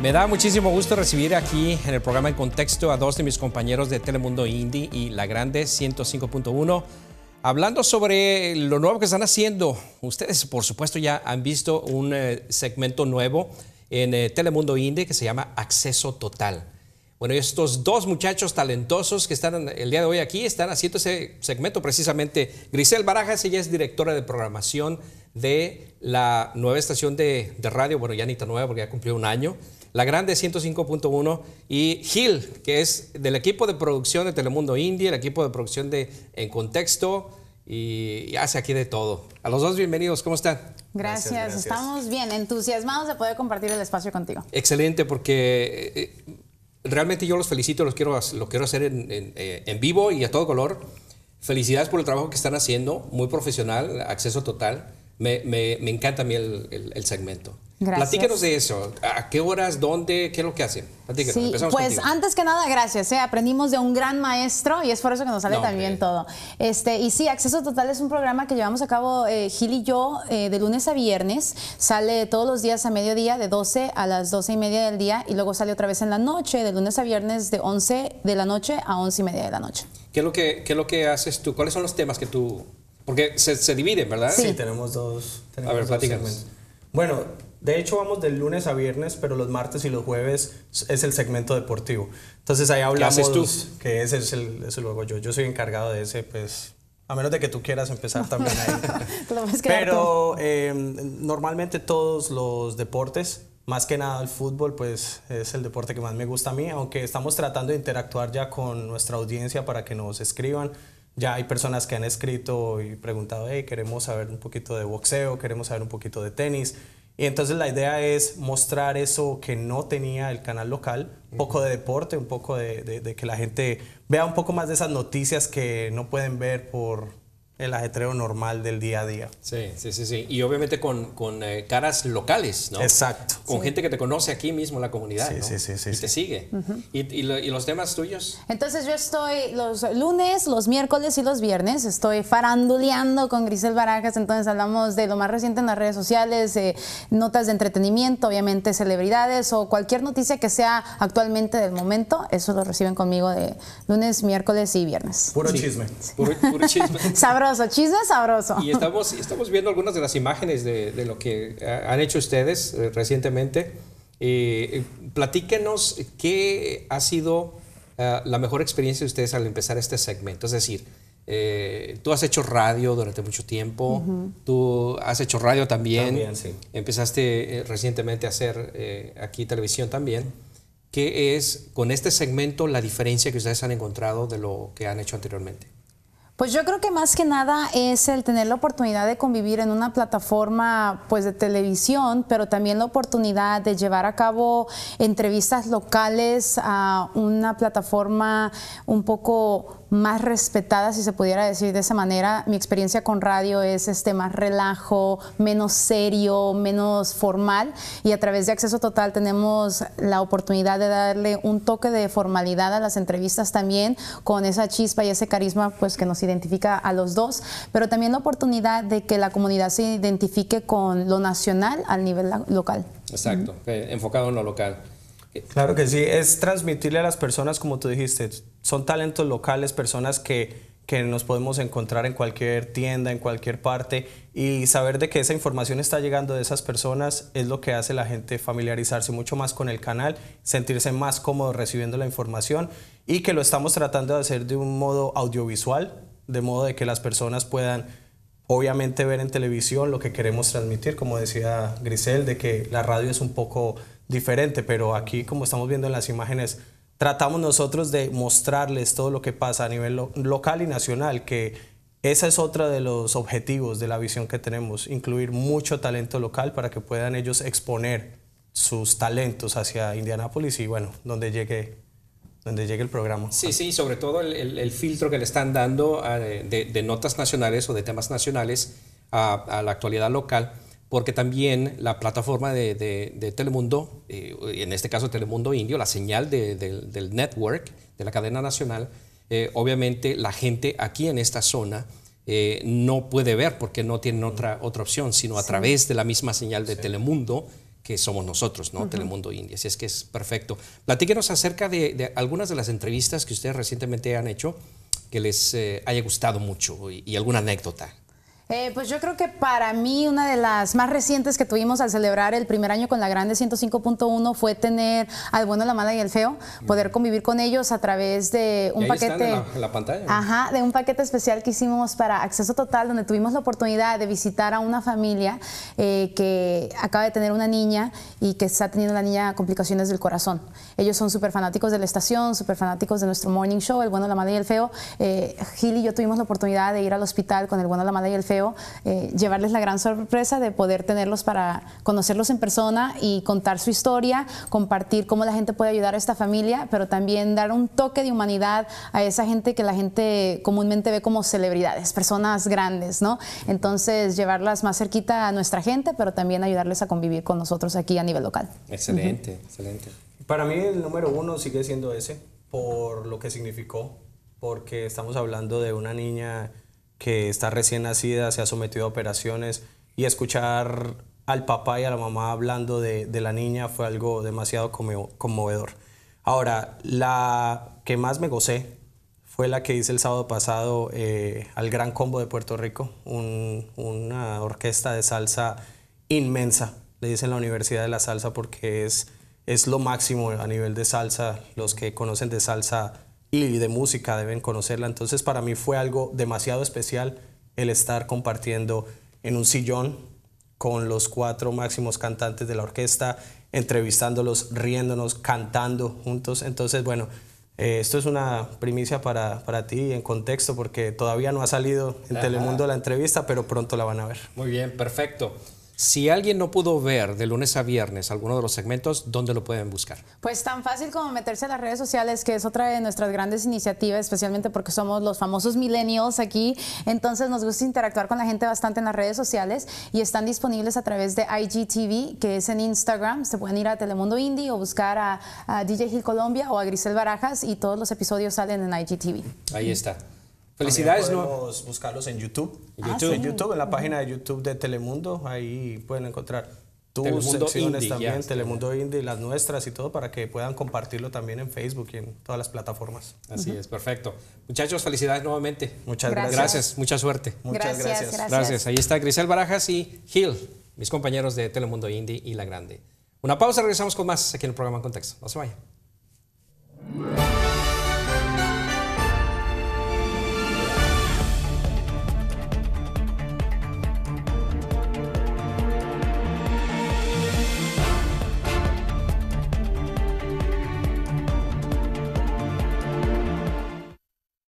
Me da muchísimo gusto recibir aquí en el programa En Contexto a dos de mis compañeros de Telemundo Indie y La Grande 105.1, hablando sobre lo nuevo que están haciendo. Ustedes, por supuesto, ya han visto un eh, segmento nuevo en eh, Telemundo Indie que se llama Acceso Total. Bueno, estos dos muchachos talentosos que están el día de hoy aquí están haciendo ese segmento precisamente. Grisel Barajas, ella es directora de programación de la nueva estación de, de radio, bueno, ya ni tan nueva porque ya cumplió un año, la Grande 105.1 y Gil, que es del equipo de producción de Telemundo Indie, el equipo de producción de En Contexto y hace aquí de todo. A los dos bienvenidos, ¿cómo están? Gracias, estamos bien, entusiasmados de poder compartir el espacio contigo. Excelente, porque eh, realmente yo los felicito, los quiero, lo quiero hacer eh, en, vivo y a todo color. Felicidades por el trabajo que están haciendo, muy profesional, acceso total. Me, encanta a mí el segmento. Gracias. de eso. ¿A qué horas, dónde, qué es lo que hacen? pues antes que nada, gracias. ¿eh? Aprendimos de un gran maestro y es por eso que nos sale tan también todo. Este, y sí, Acceso Total es un programa que llevamos a cabo eh, Gil y yo eh, de lunes a viernes. Sale todos los días a mediodía, de 12 a las 12 y media del día, y luego sale otra vez en la noche, de lunes a viernes, de 11 de la noche a 11 y media de la noche. ¿Qué es lo que, lo que haces tú? ¿Cuáles son los temas que tú...? Porque se, divide, ¿verdad? Sí, tenemos dos, tenemos a ver, Bueno, de hecho, vamos del lunes a viernes, pero los martes y los jueves es el segmento deportivo. Entonces ahí hablamos. ¿Qué haces tú? Que ese es el, yo. Yo soy encargado de ese, pues. A menos de que tú quieras empezar también ahí. pero em, normalmente todos los deportes, más que nada el fútbol, pues es el deporte que más me gusta a mí, aunque estamos tratando de interactuar ya con nuestra audiencia para que nos escriban ya hay personas que han escrito y preguntado, hey, queremos saber un poquito de boxeo, queremos saber un poquito de tenis. Y entonces la idea es mostrar eso que no tenía el canal local, un poco de deporte, un poco de, de que la gente vea un poco más de esas noticias que no pueden ver por, el ajetreo normal del día a día. Sí, sí, sí, sí. Y obviamente con, eh, caras locales, ¿no? Exacto. Con gente que te conoce aquí mismo la comunidad. Sí, sí, sí, sí, te sigue. ¿Y, los temas tuyos? Entonces yo estoy los lunes, los miércoles y los viernes. Estoy faranduleando con Grisel Barajas. Entonces hablamos de lo más reciente en las redes sociales, eh, notas de entretenimiento, obviamente celebridades o cualquier noticia que sea actualmente del momento. Eso lo reciben conmigo de lunes, miércoles y viernes. Puro chisme. Puro, chisme. sabroso, sabroso. Y estamos, estamos viendo algunas de las imágenes de, lo que han hecho ustedes eh, recientemente. Eh, eh, platíquenos qué ha sido la mejor experiencia de ustedes al empezar este segmento. Es decir, tú has hecho radio durante mucho tiempo, tú has hecho radio también, empezaste recientemente a hacer aquí televisión también. ¿Qué es con este segmento la diferencia que ustedes han encontrado de lo que han hecho anteriormente? Pues yo creo que más que nada es el tener la oportunidad de convivir en una plataforma pues de televisión, pero también la oportunidad de llevar a cabo entrevistas locales a una plataforma un poco más respetada, si se pudiera decir de esa manera. Mi experiencia con radio es este, más relajo, menos serio, menos formal y a través de Acceso Total tenemos la oportunidad de darle un toque de formalidad a las entrevistas también con esa chispa y ese carisma pues, que nos identifica a los dos, pero también la oportunidad de que la comunidad se identifique con lo nacional al nivel local. Exacto, eh, enfocado en lo local. Claro que sí, es transmitirle a las personas, como tú dijiste, son talentos locales, personas que, nos podemos encontrar en cualquier tienda, en cualquier parte, y saber de que esa información está llegando de esas personas es lo que hace la gente familiarizarse mucho más con el canal, sentirse más cómodo recibiendo la información y que lo estamos tratando de hacer de un modo audiovisual, de modo de que las personas puedan obviamente ver en televisión lo que queremos transmitir, como decía Grisel, de que la radio es un poco diferente, pero aquí, como estamos viendo en las imágenes, tratamos nosotros de mostrarles todo lo que pasa a nivel local y nacional, que ese es otro de los objetivos de la visión que tenemos, incluir mucho talento local para que puedan ellos exponer sus talentos hacia Indianápolis y bueno, donde llegue donde llegue el programa. Sí, sí, sobre todo el, filtro que le están dando ah, de, notas nacionales o de temas nacionales a, a la actualidad local porque también la plataforma de, Telemundo, eh, en este caso Telemundo Indio, la señal del network, de la cadena nacional, eh, obviamente la gente aquí en esta zona eh, no puede ver porque no tienen otra, otra opción, sino a través de la misma señal de Telemundo que somos nosotros, ¿no? Telemundo India. Así es que es perfecto. Platíquenos acerca de, algunas de las entrevistas que ustedes recientemente han hecho que les haya gustado mucho y alguna anécdota. Eh, pues yo creo que para mí una de las más recientes que tuvimos al celebrar el primer año con la Grande 105.1 fue tener al bueno, la mala y el feo, poder convivir con ellos a través de un paquete... Están en la, pantalla. Ajá, de un paquete especial que hicimos para Acceso Total, donde tuvimos la oportunidad de visitar a una familia eh, que acaba de tener una niña y que está teniendo la niña complicaciones del corazón. Ellos son súper fanáticos de la estación, súper fanáticos de nuestro morning show, el bueno, la mala y el feo. Eh, Gil y yo tuvimos la oportunidad de ir al hospital con el bueno, la mala y el feo eh, llevarles la gran sorpresa de poder tenerlos para conocerlos en persona y contar su historia, compartir cómo la gente puede ayudar a esta familia, pero también dar un toque de humanidad a esa gente que la gente comúnmente ve como celebridades, personas grandes, ¿no? Entonces, llevarlas más cerquita a nuestra gente, pero también ayudarles a convivir con nosotros aquí a nivel local. Excelente, excelente. Para mí el número uno sigue siendo ese, por lo que significó, porque estamos hablando de una niña que está recién nacida, se ha sometido a operaciones y escuchar al papá y a la mamá hablando de, la niña fue algo demasiado conmovedor. Ahora, la que más me gocé fue la que hice el sábado pasado eh, al Gran Combo de Puerto Rico, una orquesta de salsa inmensa. Le dicen la Universidad de la Salsa porque es, es lo máximo a nivel de salsa. Los que conocen de salsa y de música deben conocerla. Entonces para mí fue algo demasiado especial el estar compartiendo en un sillón con los cuatro máximos cantantes de la orquesta, entrevistándolos, riéndonos, cantando juntos. Entonces, bueno, eh, esto es una primicia para, para, ti en contexto porque todavía no ha salido en Telemundo la entrevista, pero pronto la van a ver. Muy bien, perfecto. Si alguien no pudo ver de lunes a viernes alguno de los segmentos, ¿dónde lo pueden buscar? Pues tan fácil como meterse a las redes sociales, que es otra de nuestras grandes iniciativas, especialmente porque somos los famosos millennials aquí. Entonces nos gusta interactuar con la gente bastante en las redes sociales y están disponibles a través de IGTV, que es en Instagram. Se pueden ir a Telemundo Indie o buscar a, DJ Gil Colombia o a Grisel Barajas y todos los episodios salen en IGTV. Ahí está. Felicidades, podemos buscarlos en YouTube. En ah, YouTube, en la página de YouTube de Telemundo, ahí pueden encontrar tus también, Telemundo Indie, las nuestras y todo, para que puedan compartirlo también en Facebook y en todas las plataformas. Así es, perfecto. Muchachos, felicidades nuevamente. Muchas gracias. Gracias, mucha suerte. Muchas gracias, gracias. Ahí está Grisel Barajas y Gil, mis compañeros de Telemundo Indie y La Grande. Una pausa, regresamos con más aquí en el programa Contexto. No se